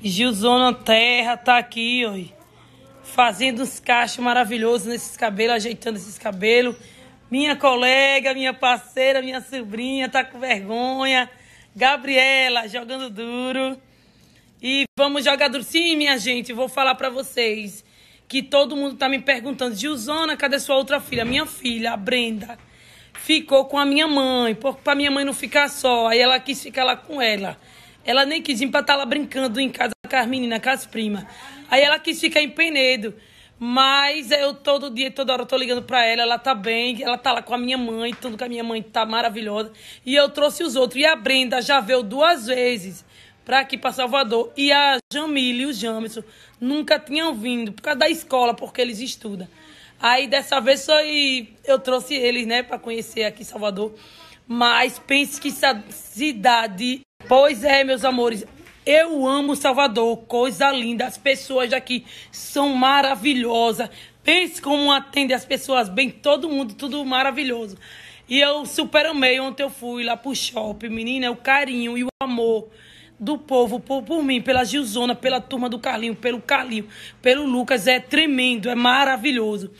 Gilzona Terra tá aqui, ó. Fazendo os cachos maravilhosos nesses cabelos, ajeitando esses cabelos. Minha colega, minha parceira, minha sobrinha tá com vergonha. Gabriela jogando duro. E vamos jogar duro. Sim, minha gente, vou falar para vocês que todo mundo tá me perguntando: Gilzona, cadê sua outra filha? Minha filha, a Brenda, ficou com a minha mãe, para minha mãe não ficar só. Aí ela quis ficar lá com ela. Ela nem quis ir para estar tá lá brincando em casa com as meninas, com as primas. Aí ela quis ficar em Penedo. Mas eu todo dia, toda hora eu tô ligando pra ela, ela tá bem, ela tá lá com a minha mãe, tudo que a minha mãe tá maravilhosa. E eu trouxe os outros. E a Brenda já veio duas vezes pra aqui, pra Salvador. E a Jamile e o Jamison nunca tinham vindo, por causa da escola, porque eles estudam. Aí dessa vez só eu trouxe eles, né, pra conhecer aqui Salvador. Mas pense que essa cidade Pois é, meus amores. Eu amo Salvador, coisa linda. As pessoas daqui são maravilhosas. Pense como atende as pessoas bem, todo mundo, tudo maravilhoso. E eu super amei ontem eu fui lá pro shopping, menina, o carinho e o amor do povo por, por mim, pela Gilzona, pela turma do Carlinho, pelo Carlinho, pelo Lucas, é tremendo, é maravilhoso.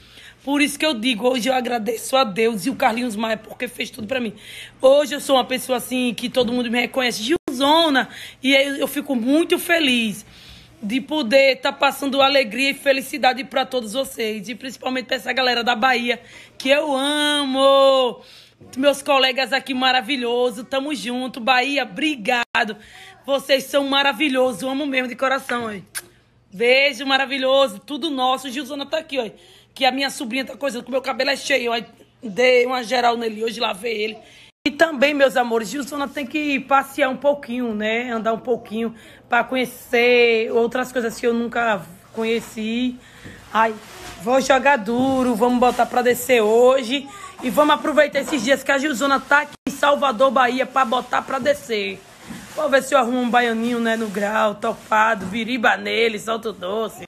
Por isso que eu digo, hoje eu agradeço a Deus e o Carlinhos Maia, porque fez tudo para mim. Hoje eu sou uma pessoa assim que todo mundo me reconhece zona. E eu fico muito feliz de poder estar tá passando alegria e felicidade para todos vocês. E principalmente para essa galera da Bahia, que eu amo. Meus colegas aqui maravilhoso, tamo junto. Bahia, obrigado. Vocês são maravilhosos, amo mesmo de coração, ó. Beijo maravilhoso, tudo nosso. Gilzona tá aqui, ó. Que a minha sobrinha tá coisando, que meu cabelo é cheio, ó. Dei uma geral nele hoje, lavei ele também, meus amores, Gilsona tem que passear um pouquinho, né? Andar um pouquinho para conhecer outras coisas que eu nunca conheci. Ai, vou jogar duro, vamos botar para descer hoje e vamos aproveitar esses dias que a Gilsona tá aqui em Salvador, Bahia para botar para descer. Vou ver se eu arrumo um baianinho, né, no grau, topado, viriba nele, solto doce.